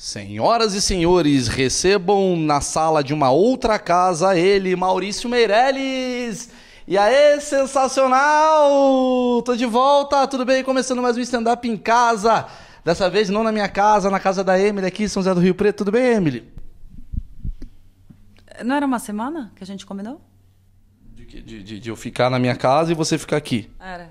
Senhoras e senhores, recebam na sala de uma outra casa ele, Maurício Meirelles. E aí, sensacional! Tô de volta, tudo bem? Começando mais um stand-up em casa. Dessa vez não na minha casa, na casa da Emily aqui, São José do Rio Preto. Tudo bem, Emily? Não era uma semana que a gente combinou? De, de, de, de eu ficar na minha casa e você ficar aqui. Era.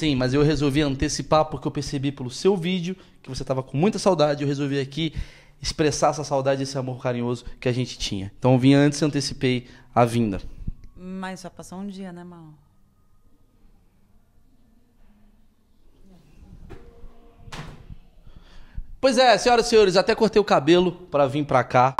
Sim, mas eu resolvi antecipar porque eu percebi pelo seu vídeo que você estava com muita saudade. Eu resolvi aqui expressar essa saudade, esse amor carinhoso que a gente tinha. Então eu vim antes e antecipei a vinda. Mas só passou um dia, né, Mal? Pois é, senhoras e senhores, até cortei o cabelo para vir para cá.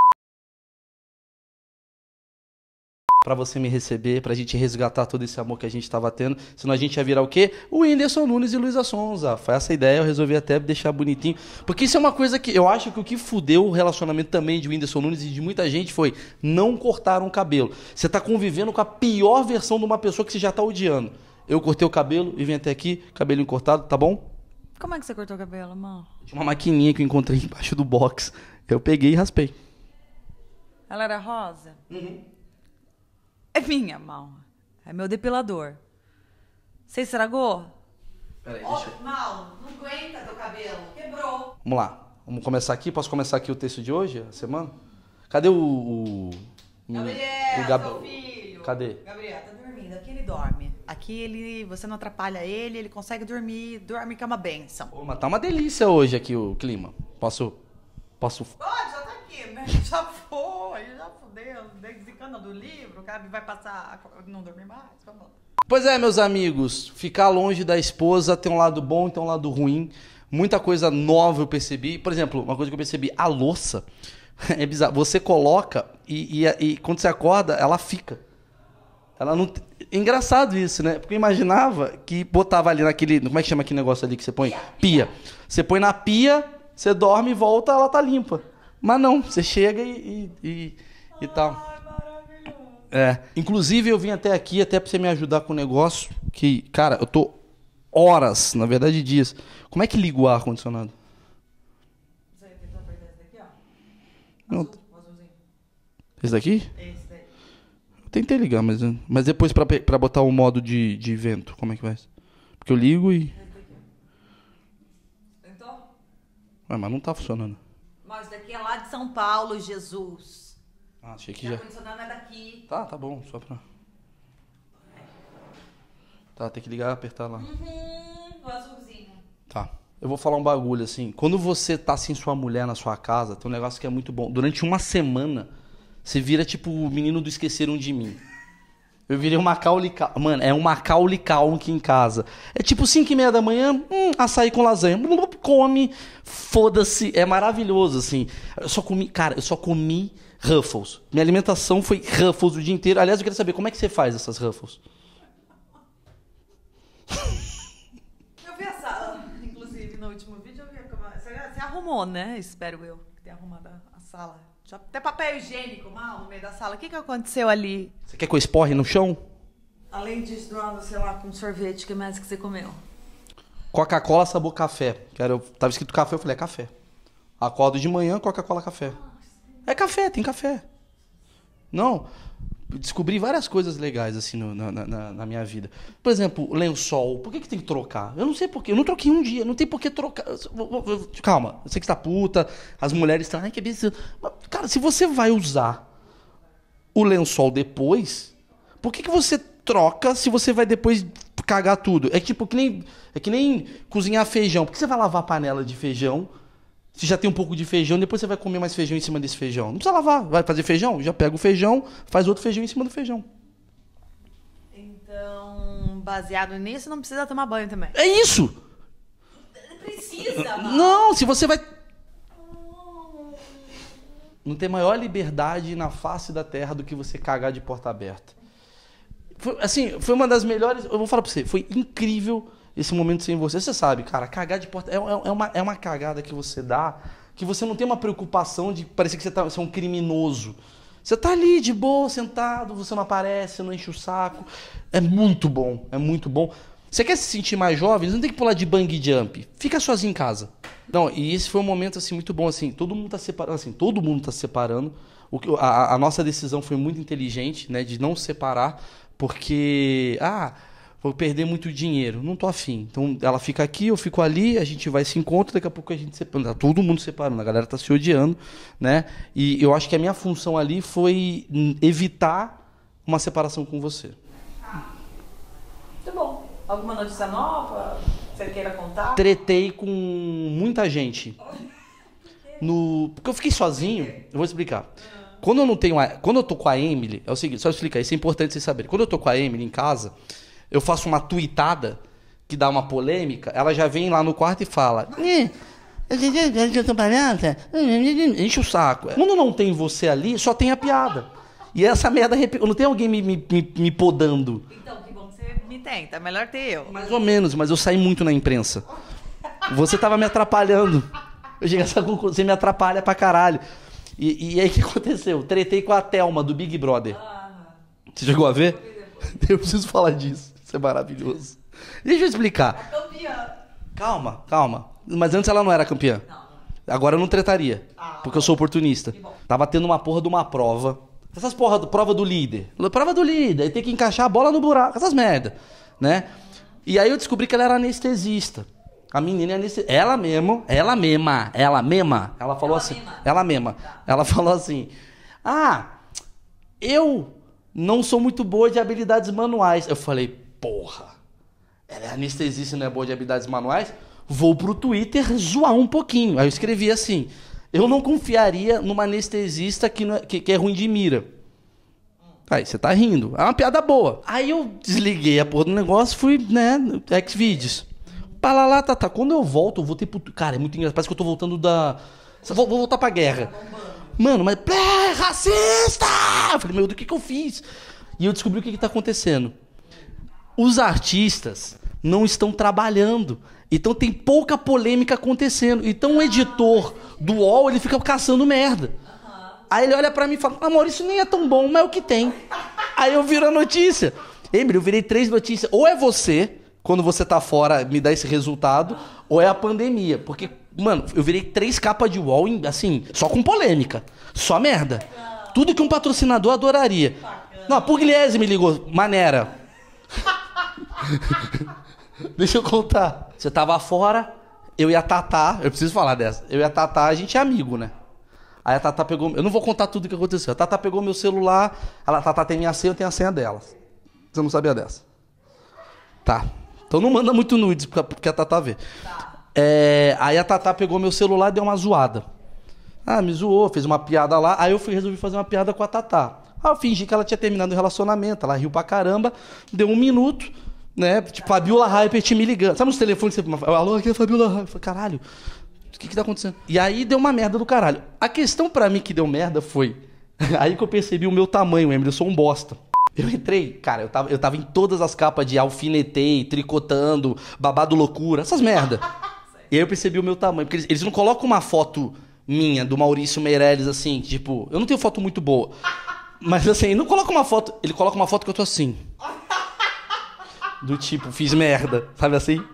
para você me receber, para a gente resgatar todo esse amor que a gente estava tendo. Senão a gente ia virar o quê? O Whindersson Nunes e Luísa Sonza. Foi essa ideia, eu resolvi até deixar bonitinho. Porque isso é uma coisa que eu acho que o que fudeu o relacionamento também de Whindersson Nunes e de muita gente foi não cortar o cabelo. Você está convivendo com a pior versão de uma pessoa que você já está odiando. Eu cortei o cabelo e vim até aqui, cabelinho cortado, tá bom? Como é que você cortou o cabelo, mano? Tinha uma maquininha que eu encontrei embaixo do box. Eu peguei e raspei. Ela era rosa? Uhum. É minha mão. É meu depilador. Você estragou? Peraí, deixa eu... mal, não aguenta teu cabelo. Quebrou. Vamos lá. Vamos começar aqui? Posso começar aqui o texto de hoje, a semana? Cadê o... o... Gabriel, o Gab... seu filho. Cadê? Gabriel, tá dormindo. Aqui ele dorme. Aqui ele, você não atrapalha ele, ele consegue dormir. Dorme que é uma benção. Ô, mas tá uma delícia hoje aqui o clima. Posso... Posso... Pode, aqui, né? Já foi, já fudeu. Desencana do livro, cara vai passar não dormir mais. Vamos lá. Pois é, meus amigos, ficar longe da esposa tem um lado bom e tem um lado ruim. Muita coisa nova eu percebi. Por exemplo, uma coisa que eu percebi, a louça. É bizarro. Você coloca e, e, e quando você acorda, ela fica. Ela não. É engraçado isso, né? Porque eu imaginava que botava ali naquele. Como é que chama aquele negócio ali que você põe? Pia. Você põe na pia, você dorme e volta, ela tá limpa. Mas não, você chega e, e, e, e tal. É. Inclusive, eu vim até aqui até pra você me ajudar com o negócio. Que, cara, eu tô horas, na verdade dias. Como é que liga o ar-condicionado? Tá não. Esse daqui? Esse daí. Eu tentei ligar, mas, mas depois pra, pra botar o modo de, de vento, como é que vai? Porque eu ligo e. Então? Ué, mas não tá funcionando. Mas daqui é lá de São Paulo, Jesus. Ah, achei que já. O condicionado é daqui. Tá, tá bom, só pra. Tá, tem que ligar, apertar lá. Uhum, o azulzinho. Tá. Eu vou falar um bagulho assim. Quando você tá sem sua mulher na sua casa, tem um negócio que é muito bom. Durante uma semana, você vira tipo o menino do Esqueceram de Mim. Eu virei um Macaulay Culkin. Mano, é um Macaulay Culkin em casa. É tipo 5 e meia da manhã, hum, açaí com lasanha. Come, foda-se. É maravilhoso, assim. Eu só comi... Cara, eu só comi Ruffles. Minha alimentação foi Ruffles o dia inteiro. Aliás, eu queria saber, como é que você faz essas Ruffles? Eu vi a sala, Inclusive, no último vídeo, eu vi como... É. Você arrumou, né? Espero eu que tenha arrumado a sala. Tinha até papel higiênico mal no meio da sala. O que, que aconteceu ali? Você quer que eu esporre no chão? Além de estrondo, sei lá, com sorvete, o que mais que você comeu? Coca-Cola sabor café. Quero, tava escrito café, eu falei, é café. Acordo de manhã, Coca-Cola café. Ah, é café, tem café. Não, descobri várias coisas legais assim no, na, na, na, minha vida. Por exemplo, lençol. Por que, que tem que trocar? Eu não sei por quê. Eu não troquei um dia. Não tem por que trocar. Calma. Eu sei que está puta. As mulheres estão... Ai, que absurdo. Mas, cara, se você vai usar o lençol depois, por que, que você troca se você vai depois cagar tudo? É tipo que nem, é que nem cozinhar feijão. Por que você vai lavar a panela de feijão... Você já tem um pouco de feijão, depois você vai comer mais feijão em cima desse feijão. Não precisa lavar, vai fazer feijão, já pega o feijão, faz outro feijão em cima do feijão. Então, baseado nisso, não precisa tomar banho também. É isso! Precisa! Não, se você vai. Não tem maior liberdade na face da terra do que você cagar de porta aberta. Foi, assim, foi uma das melhores. Eu vou falar pra você, foi incrível esse momento sem você. Você sabe, cara, cagar de porta é, é, é, uma, é uma cagada que você dá que você não tem uma preocupação de parecer que você, tá, você é um criminoso. Você tá ali de boa, sentado, você não aparece, não enche o saco. É muito bom, é muito bom. Você quer se sentir mais jovem? Não tem que pular de bang jump. Fica sozinho em casa. Não, e esse foi um momento assim muito bom assim. Todo mundo tá separando, assim, todo mundo tá separando. O, a, a nossa decisão foi muito inteligente, né, de não separar, porque ah, vou perder muito dinheiro, não tô afim. Então ela fica aqui, eu fico ali, a gente vai se encontra, daqui a pouco a gente separa. Tá todo mundo separando, a galera tá se odiando, né? E eu acho que a minha função ali foi evitar uma separação com você. muito tá bom. Alguma notícia nova? Você queira contar? Tretei com muita gente. No, porque eu fiquei sozinho, eu vou explicar. Quando eu não tenho, a... quando eu tô com a Emily, é o seguinte, só explicar, isso é importante vocês saberem. Quando eu tô com a Emily em casa, eu faço uma tuitada que dá uma polêmica, ela já vem lá no quarto e fala. Tá? Enche o saco. É. Quando não tem você ali, só tem a piada. E essa merda. Não tem alguém me, me, me podando. Então, que bom que você me tem. Tá Melhor ter eu. Mais ou menos, mas eu saí muito na imprensa. Você tava me atrapalhando. Eu cheguei a essa conclusão. Você me atrapalha pra caralho. E, e aí o que aconteceu? Tretei com a Thelma do Big Brother. Você chegou a ver? Eu preciso falar disso. Isso é maravilhoso. Deixa eu explicar. É campeã. Calma, calma. Mas antes ela não era campeã. Não. Agora eu não tretaria. Ah, tá porque eu sou oportunista. Tava tendo uma porra de uma prova. Essas porra, prova do líder. Prova do líder. E Tem que encaixar a bola no buraco. Essas merda, né? E aí eu descobri que ela era anestesista. A menina é anestesista. Ela mesmo, ela mesma, ela mesma. Ela falou ela assim. Ela mesma. Tá. Ela falou assim. Ah, eu não sou muito boa de habilidades manuais. Eu falei, porra, ela é anestesista e não é boa de habilidades manuais, vou pro Twitter zoar um pouquinho. Aí eu escrevi assim, eu não confiaria numa anestesista que, é, que, que é ruim de mira. Aí você tá rindo. É uma piada boa. Aí eu desliguei a porra do negócio fui, né, Xvideos. lá, tá, tá. Quando eu volto, eu voltei pro. Cara, é muito engraçado. Parece que eu tô voltando da. Vou, vou voltar pra guerra. Mano, mas. pé, racista! Eu falei, meu, do que que eu fiz? E eu descobri o que que tá acontecendo os artistas não estão trabalhando. Então tem pouca polêmica acontecendo. Então o editor do UOL, ele fica caçando merda. Aí ele olha para mim e fala: Amor, isso nem é tão bom, mas é o que tem. Aí eu viro a notícia. Emily, eu virei três notícias. Ou é você, quando você tá fora, me dá esse resultado, ou é a pandemia. Porque, mano, eu virei três capas de UOL, assim, só com polêmica. Só merda. Tudo que um patrocinador adoraria. Não, a Pugliese me ligou, maneira. Deixa eu contar. Você tava fora, eu e a Tatá, eu preciso falar dessa. Eu e a Tatá, a gente é amigo, né? Aí a Tatá pegou. Eu não vou contar tudo o que aconteceu. A Tatá pegou meu celular. Ela, a Tatá tem minha senha, eu tenho a senha dela. Você não sabia dessa? Tá. Então não manda muito nudes, porque a Tatá vê. Tá. É, aí a Tatá pegou meu celular e deu uma zoada. Ah, me zoou, fez uma piada lá. Aí eu fui, resolvi fazer uma piada com a Tatá. Aí eu fingi que ela tinha terminado o relacionamento. Ela riu pra caramba. Deu um minuto né? Tipo, Fabiola Hypert me ligando. Sabe os telefones que você. Alô, aqui é Fabiola Harper. caralho, o que que tá acontecendo? E aí deu uma merda do caralho. A questão para mim que deu merda foi. aí que eu percebi o meu tamanho, Emily, eu sou um bosta. Eu entrei, cara, eu tava, eu tava em todas as capas de alfinetei, tricotando, babado loucura, essas merda. e aí eu percebi o meu tamanho. Porque eles, eles não colocam uma foto minha, do Maurício Meirelles, assim, tipo, eu não tenho foto muito boa. Mas assim, ele não coloca uma foto. Ele coloca uma foto que eu tô assim. Do tipo, fiz merda, sabe assim?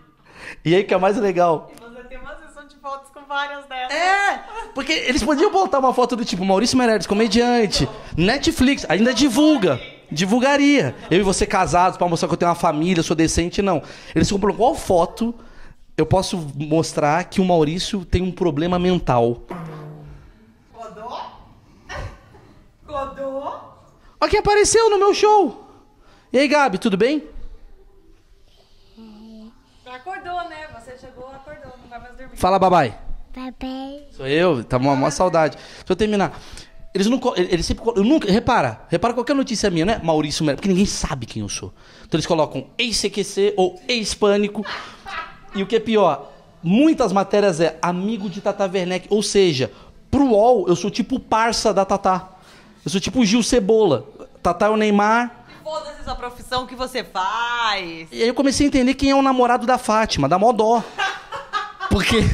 E aí que é mais legal. E você tem uma sessão de fotos com várias dessas. É! Porque eles podiam botar uma foto do tipo Maurício Meredes comediante, Netflix, ainda divulga. Divulgaria. Eu e você casados para mostrar que eu tenho uma família, sou decente, não. Eles compram qual foto eu posso mostrar que o Maurício tem um problema mental. Codô? Codô? Olha quem apareceu no meu show. E aí, Gabi, tudo bem? Fala, babai. Babai. Sou eu, tá uma, uma saudade. Deixa eu terminar. Eles não. Eles sempre. Eu nunca. Repara. Repara qualquer notícia minha, né? Maurício Melo. Porque ninguém sabe quem eu sou. Então eles colocam ex-CQC ou ex-pânico. E o que é pior, muitas matérias é amigo de Tata Werneck. Ou seja, pro UOL, eu sou tipo parça da Tata. Eu sou tipo Gil Cebola. Tata é o Neymar. Foda-se profissão que você faz. E aí eu comecei a entender quem é o namorado da Fátima. da mó dó. Porque.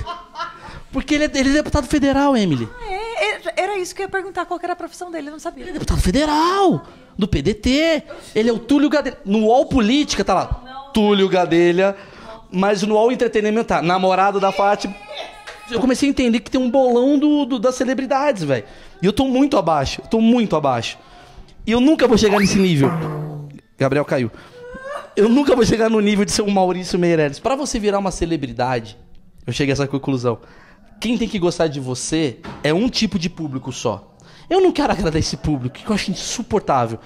Porque ele é, ele é deputado federal, Emily. Ah, é, era isso que eu ia perguntar, qual era a profissão dele, eu não sabia. Ele é deputado federal, do PDT. Ele é o Túlio Gadelha. No UOL Política, tá lá. Não, não. Túlio Gadelha. Mas no UOL Entretenimento tá. Namorado da Fátima. Eu comecei a entender que tem um bolão do, do das celebridades, velho. E eu tô muito abaixo. Eu tô muito abaixo. E eu nunca vou chegar nesse nível. Gabriel caiu. Eu nunca vou chegar no nível de ser um Maurício Meirelles. Para você virar uma celebridade, eu cheguei a essa conclusão. Quem tem que gostar de você é um tipo de público só. Eu não quero agradar esse público, que eu acho insuportável.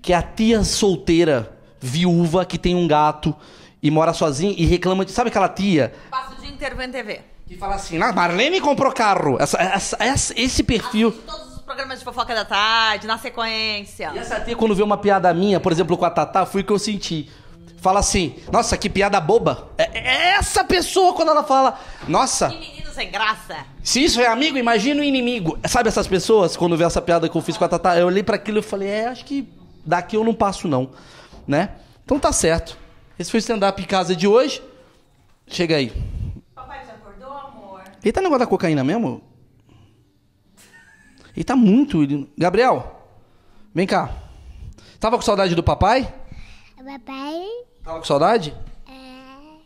Que é a tia solteira, viúva, que tem um gato e mora sozinha e reclama de. Sabe aquela tia? Passa o dia inteiro vendo TV. Que fala assim, ah, Marlene comprou carro. Essa, essa, essa, esse perfil. todos os programas de fofoca da tarde, na sequência. E essa tia, quando vê uma piada minha, por exemplo, com a Tatá, foi o que eu senti fala assim: Nossa, que piada boba. É, é essa pessoa quando ela fala: Nossa. Que menino sem graça. Se isso é amigo, imagina o inimigo. Sabe essas pessoas, quando vê essa piada que eu fiz com a Tatá? Eu olhei para aquilo e falei: É, acho que daqui eu não passo, não. Né? Então tá certo. Esse foi o stand-up em casa de hoje. Chega aí. Papai já acordou, amor? Ele tá no negócio da cocaína mesmo? Ele tá muito. Gabriel, vem cá. Tava com saudade do papai? Papai? Tava com saudade? É.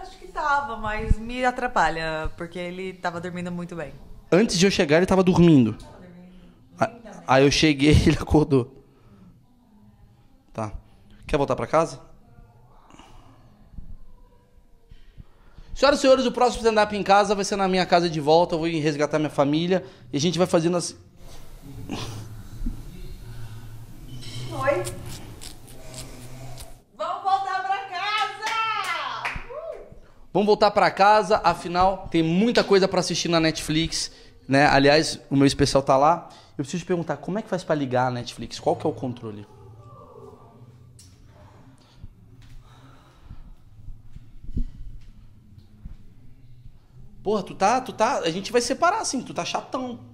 Acho que tava, mas me atrapalha, porque ele tava dormindo muito bem. Antes de eu chegar, ele tava dormindo. Tava dormindo. Ah, aí eu cheguei e ele acordou. Tá. Quer voltar para casa? Senhoras e senhores, o próximo stand-up em casa vai ser na minha casa de volta. Eu vou resgatar minha família. E a gente vai fazendo assim. Vamos voltar para casa, afinal tem muita coisa para assistir na Netflix, né? Aliás, o meu especial tá lá. Eu preciso te perguntar, como é que faz para ligar a Netflix? Qual que é o controle? Porra, tu tá, tu tá, a gente vai separar assim, tu tá chatão.